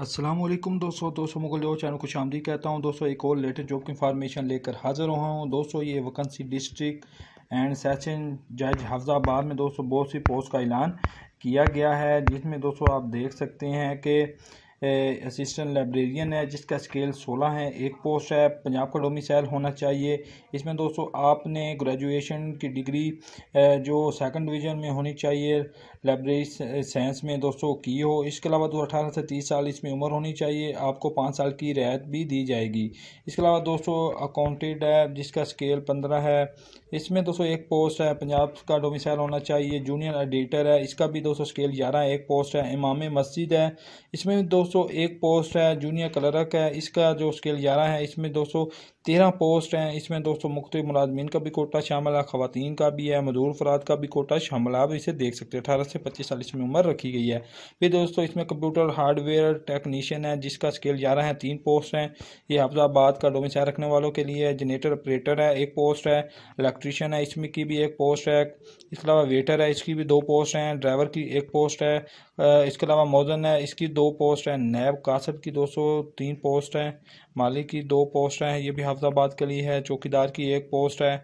असलम दोस्तों दोस्तों मुगल जो चैनल को शामदी कहता हूँ दोस्तों एक और लेटेस्ट जॉब की इन्फॉर्मेशन लेकर हाजिर हुआ हूँ दोस्तों ये वैकेंसी डिस्ट्रिक्ट एंड सेशन जज हफ्जाबाद में दोस्तों बहुत सी पोस्ट का ऐलान किया गया है जिसमें दोस्तों आप देख सकते हैं कि असिस्टेंट लाइब्रेरियन है जिसका स्केल सोलह है एक पोस्ट है पंजाब का डोमिसाइल होना चाहिए इसमें दोस्तों आपने ग्रेजुएशन की डिग्री जो सेकंड डिवीजन में होनी चाहिए लाइब्रेरी साइंस में दोस्तों की हो इसके अलावा दो अठारह से तीस साल इसमें उम्र होनी चाहिए आपको पाँच साल की रियायत भी दी जाएगी इसके अलावा दोस्तों अकाउंटेड है जिसका स्केल पंद्रह है इसमें दोस्तों एक पोस्ट है पंजाब का डोमिसाइल होना चाहिए जूनियर एडिटर है इसका भी दोस्तों स्केल ग्यारह एक पोस्ट है इमाम मस्जिद है इसमें दो एक पोस्ट है जूनियर क्लर्क है इसका जो स्केल ग्यारह है इसमें तेरह पोस्ट हैं इसमें दोस्तों मुख्त मुलाजमीन का भी कोटा शामिल है खातन का भी है मजदूर अफराद का भी कोटा शामिल है आप इसे देख सकते हैं अठारह से पच्चीस साल इसमें उम्र रखी गई है फिर दोस्तों इसमें कंप्यूटर हार्डवेयर टेक्नीशियन है जिसका स्केल ग्यारह है तीन पोस्ट हैं ये हफ्जाबाद का डोमिसाइल रखने वालों के लिए जनरेटर ऑपरेटर है एक पोस्ट है इलेक्ट्रीशियन है इसमें की भी एक पोस्ट है इसके अलावा वेटर है इसकी भी दो पोस्ट हैं ड्राइवर की एक पोस्ट है इसके अलावा मोजन है इसकी दो पोस्ट है है नैब कासब की तीन पोस्ट है मालिक की दो पोस्ट हैं ये भी हफ्ताबाद के लिए है चौकीदार की एक पोस्ट है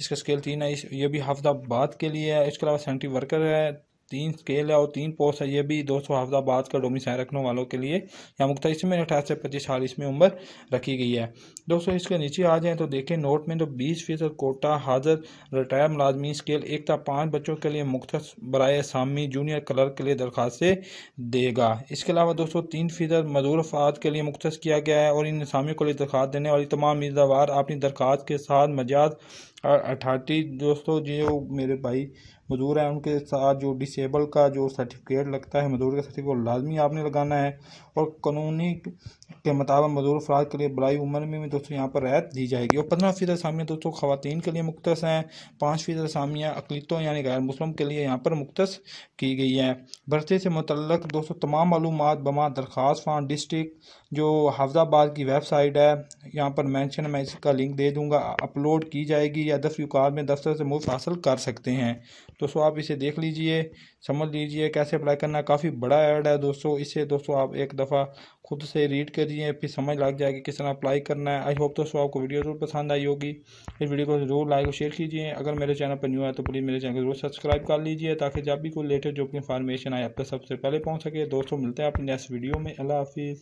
इसका स्केल तीन है ये भी हफ्ताबाद के लिए है इसके अलावा सेंट्री वर्कर है तीन स्केल है और तीन पोस्ट है ये भी दो सौ हफ्ता बाद का डोमिसाइल रखने वालों के लिए या मुख्त इसमें अठारह से पच्चीस साल इसमें उम्र रखी गई है दोस्तों इसके नीचे आ जाएँ तो देखें नोट में तो बीस फीसद कोटा हाजिर रिटायर मुलाजमी स्केल एक था पाँच बच्चों के लिए मुख्त बरए सामी जूनियर क्लर्क के लिए दरख्वास्तें देगा इसके अलावा दोस्तों तीन फीसद मजदूर अफराद के लिए मुख्त किया गया है और इन सामियों के लिए दरख्वास्त देने वाली तमाम उम्मीदवार अपनी दरख्वास्त के साथ मजाज अठाटी दोस्तों जो मेरे भाई मजदूर हैं उनके साथ जो डिसेबल का जो सर्टिफिकेट लगता है मजदूर का सर्टिफिकेट लाजमी आपने लगाना है और कानूनी के मुताबिक मजदूर अफराद के लिए बड़ाई उम्र में, भी दोस्तों यहाँ पर रायत दी जाएगी और पंद्रह फ़ीसद सामियाँ दोस्तों खातन के लिए मुख्तस हैं पाँच फ़ीसद सामियाँ अकलीतों यानी गैर मुस्लिम के लिए यहाँ पर मुख्तस की गई है भर्ती से मतलब दोस्तों तमाम मालूम बमा दरख्वास फान डिस्ट्रिक्ट जो हाफजाबाद की वेबसाइट है यहाँ पर मैंशन मैं इसका लिंक दे दूँगा अपलोड की जाएगी या दस कार में दफ्तर से मुफ्त हासिल कर सकते हैं दोस्तों आप इसे देख लीजिए समझ लीजिए कैसे अप्लाई करना काफ़ी बड़ा ऐड है दोस्तों इसे दोस्तों आप एक दफ़ा खुद से रीड करिए फिर समझ लग जाएगी किस तरह अप्लाई करना है आई होप दोस्तों आपको वीडियो जरूर पसंद आई होगी इस वीडियो को जरूर लाइक और शेयर कीजिए अगर मेरे चैनल पर न्यू है तो प्लीज़ मेरे चैनल को जरूर सब्सक्राइब कर लीजिए ताकि जब भी कोई लेटेस्ट जो की इन्फॉर्मेशन आए आप तक सबसे पहले पहुँच सके दोस्तों मिलते हैं अपने नेक्स्ट वीडियो में अल्लाह हाफिज़